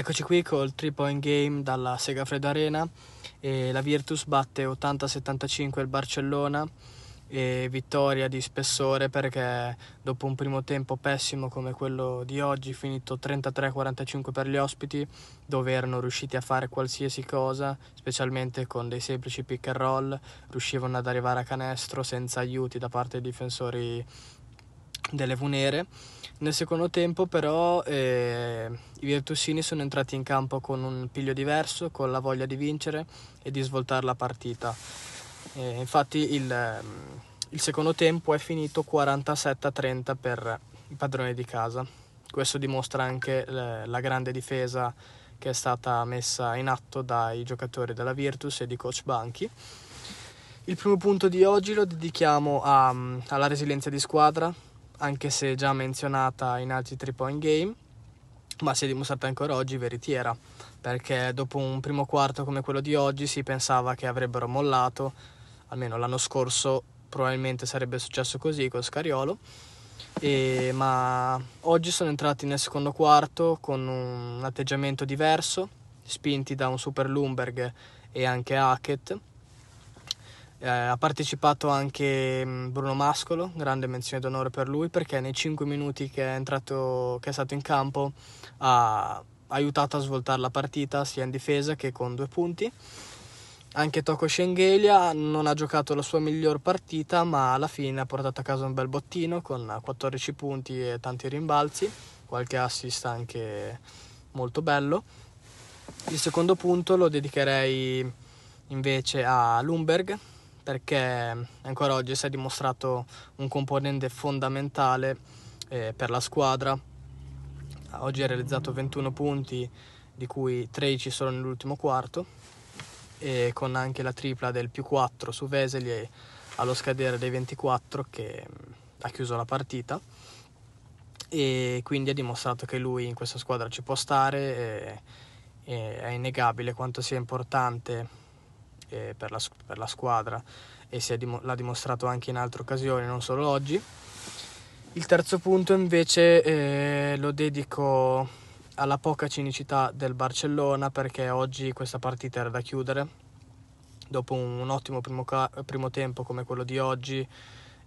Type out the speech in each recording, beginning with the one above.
Eccoci qui col 3 point game dalla Sega Fred Arena e la Virtus batte 80-75 il Barcellona e vittoria di spessore perché dopo un primo tempo pessimo come quello di oggi finito 33-45 per gli ospiti dove erano riusciti a fare qualsiasi cosa specialmente con dei semplici pick and roll riuscivano ad arrivare a canestro senza aiuti da parte dei difensori delle Vunere nel secondo tempo però eh, i Virtusini sono entrati in campo con un piglio diverso, con la voglia di vincere e di svoltare la partita. E infatti il, ehm, il secondo tempo è finito 47-30 per i padroni di casa. Questo dimostra anche la grande difesa che è stata messa in atto dai giocatori della Virtus e di coach Banchi. Il primo punto di oggi lo dedichiamo a, alla resilienza di squadra, anche se già menzionata in altri 3 point game ma si è dimostrata ancora oggi veritiera, perché dopo un primo quarto come quello di oggi si pensava che avrebbero mollato, almeno l'anno scorso probabilmente sarebbe successo così con Scariolo, e, ma oggi sono entrati nel secondo quarto con un atteggiamento diverso, spinti da un Super Lumberg e anche Hackett eh, ha partecipato anche mm, Bruno Mascolo, grande menzione d'onore per lui, perché nei 5 minuti che è, entrato, che è stato in campo ha aiutato a svoltare la partita sia in difesa che con due punti. Anche Toko Schengelia non ha giocato la sua miglior partita, ma alla fine ha portato a casa un bel bottino con 14 punti e tanti rimbalzi, qualche assist anche molto bello. Il secondo punto lo dedicherei invece a Lumberg, perché ancora oggi si è dimostrato un componente fondamentale eh, per la squadra. Oggi ha realizzato 21 punti, di cui 13 solo nell'ultimo quarto, e con anche la tripla del più 4 su Veseli allo scadere dei 24 che mm, ha chiuso la partita. E quindi ha dimostrato che lui in questa squadra ci può stare. E, e è innegabile quanto sia importante eh, per, la, per, la, squadra e dim- l'ha dimostrato anche in altre occasioni, non solo oggi. Il terzo punto invece eh, lo dedico alla poca cinicità del Barcellona perché oggi questa partita era da chiudere. Dopo un, un ottimo primo, ca- primo tempo come quello di oggi,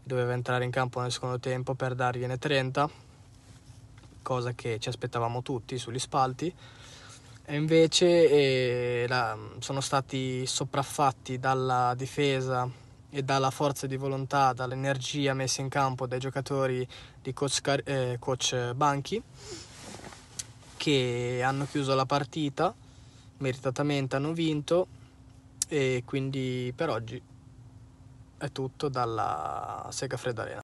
doveva entrare in campo nel secondo tempo per dargliene 30, cosa che ci aspettavamo tutti sugli spalti e invece eh, la, sono stati sopraffatti dalla difesa e dalla forza di volontà, dall'energia messa in campo dai giocatori di coach, Car- eh, coach Banchi che hanno chiuso la partita, meritatamente hanno vinto e quindi per oggi è tutto dalla Segafredo Arena.